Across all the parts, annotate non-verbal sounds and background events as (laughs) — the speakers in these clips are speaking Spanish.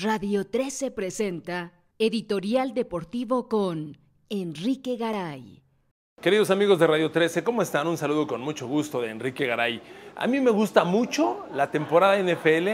Radio 13 presenta Editorial Deportivo con Enrique Garay. Queridos amigos de Radio 13, ¿cómo están? Un saludo con mucho gusto de Enrique Garay. A mí me gusta mucho la temporada NFL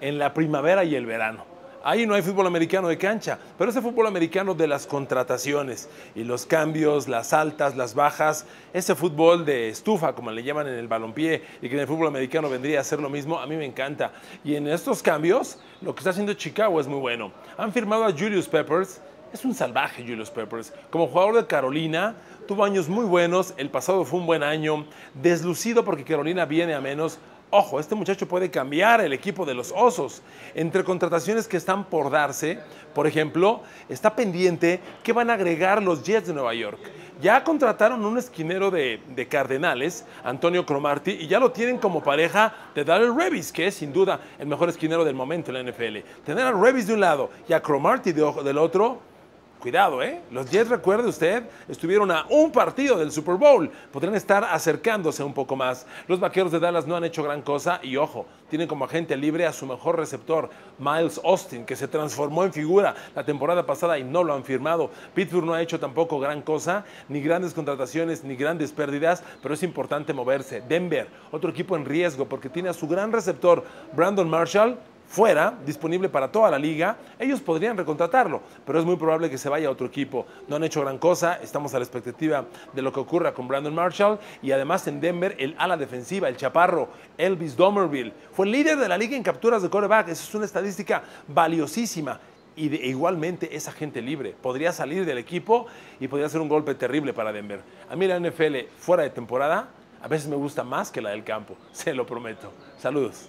en la primavera y el verano. Ahí no hay fútbol americano de cancha, pero ese fútbol americano de las contrataciones y los cambios, las altas, las bajas, ese fútbol de estufa, como le llaman en el balompié, y que en el fútbol americano vendría a ser lo mismo, a mí me encanta. Y en estos cambios, lo que está haciendo Chicago es muy bueno. Han firmado a Julius Peppers, es un salvaje Julius Peppers. Como jugador de Carolina, tuvo años muy buenos, el pasado fue un buen año, deslucido porque Carolina viene a menos, ojo, este muchacho puede cambiar el equipo de los Osos. Entre contrataciones que están por darse, por ejemplo, está pendiente qué van a agregar los Jets de Nueva York. Ya contrataron un esquinero de, Cardenales, Antonio Cromarty, y ya lo tienen como pareja de Darrell Revis, que es sin duda el mejor esquinero del momento en la NFL. Tener a Revis de un lado y a Cromarty del otro, Cuidado, ¿eh? Los Jets, recuerde usted, estuvieron a un partido del Super Bowl. Podrían estar acercándose un poco más. Los vaqueros de Dallas no han hecho gran cosa y ojo, tienen como agente libre a su mejor receptor, Miles Austin, que se transformó en figura la temporada pasada y no lo han firmado. Pittsburgh no ha hecho tampoco gran cosa, ni grandes contrataciones, ni grandes pérdidas, pero es importante moverse. Denver, otro equipo en riesgo porque tiene a su gran receptor, Brandon Marshall, fuera, disponible para toda la liga, ellos podrían recontratarlo, pero es muy probable que se vaya a otro equipo. No han hecho gran cosa, estamos a la expectativa de lo que ocurra con Brandon Marshall y además en Denver el ala defensiva, el chaparro Elvis Domerville, fue el líder de la liga en capturas de coreback, esa es una estadística valiosísima y igualmente esa gente libre. Podría salir del equipo y podría ser un golpe terrible para Denver. A mí la NFL fuera de temporada a veces me gusta más que la del campo, (laughs) se lo prometo. Saludos.